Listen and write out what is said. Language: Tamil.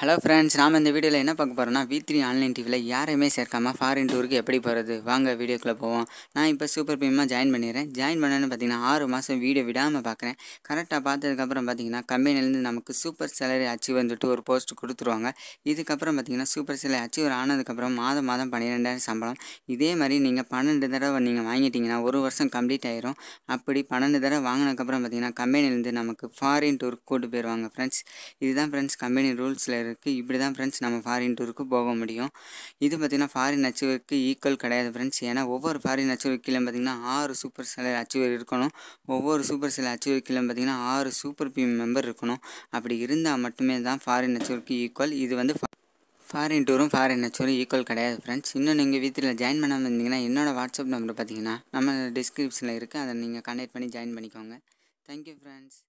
ஹலோ ஃப்ரெண்ட்ஸ் நாம் இந்த வீடியோவில் என்ன பார்க்க போகிறோம்னா வி த்ரீ ஆன்லைன் டிவியில் யாரையுமே சேர்க்காமல் ஃபாரின் டூருக்கு எப்படி போகிறது வாங்க வீடியோக்குள்ளே போவோம் நான் இப்போ சூப்பர் பிரீமாக ஜாயின் பண்ணிடுறேன் ஜாயின் பண்ணேன்னு பார்த்தீங்கன்னா ஆறு மாதம் வீடியோ விடாமல் பார்க்குறேன் கரெக்டாக பார்த்ததுக்கப்புறம் பார்த்தீங்கன்னா கம்பெனிலேருந்து நமக்கு சூப்பர் சேலரி அச்சீவ் வந்துட்டு ஒரு போஸ்ட் கொடுத்துருவாங்க இதுக்கப்புறம் பார்த்தீங்கன்னா சூப்பர் சேலரி அச்சீவ் ஆனதுக்கப்புறம் மாதம் மாதம் பன்னிரெண்டாயிரம் சம்பளம் இதே மாதிரி நீங்கள் பன்னெண்டு தடவை நீங்கள் வாங்கிட்டிங்கன்னா ஒரு வருஷம் கம்ப்ளீட் ஆயிரும் அப்படி பன்னெண்டு தடவை வாங்கினதுக்கப்புறம் பார்த்தீங்கன்னா கம்பெனிலேருந்து நமக்கு ஃபாரின் டூருக்கு கூட்டு போயிடுவாங்க ஃப்ரெண்ட்ஸ் இதுதான் ஃப்ரெண்ட்ஸ் கம்பெனி ரூல்ஸில் இருக்குது இப்படி தான் ஃப்ரெண்ட்ஸ் நம்ம ஃபாரின் டூருக்கு போக முடியும் இது பார்த்திங்கன்னா ஃபாரின் அச்சுவருக்கு ஈக்குவல் கிடையாது ஃப்ரெண்ட்ஸ் ஏன்னா ஒவ்வொரு ஃபாரின் அச்சீவருக்கிலும் பார்த்திங்கன்னா ஆறு சூப்பர் சிலர் அச்சுவர் இருக்கணும் ஒவ்வொரு சூப்பர் சிலர் கீழே பார்த்திங்கன்னா ஆறு சூப்பர் பீம் மெம்பர் இருக்கணும் அப்படி இருந்தால் மட்டுமே தான் ஃபாரின் அச்சுவருக்கு ஈக்குவல் இது வந்து ஃபாரின் டூரும் ஃபாரின் நச்சுவரும் ஈக்குவல் கிடையாது ஃப்ரெண்ட்ஸ் இன்னும் நீங்கள் வீட்டில் ஜாயின் பண்ணாமல் இருந்தீங்கன்னா என்னோடய வாட்ஸ்அப் நம்பர் பார்த்தீங்கன்னா நம்ம டிஸ்கிரிப்ஷனில் இருக்குது அதை நீங்கள் கனெக்ட் பண்ணி ஜாயின் பண்ணிக்கோங்க தேங்க்யூ ஃப்ரெண்ட்ஸ்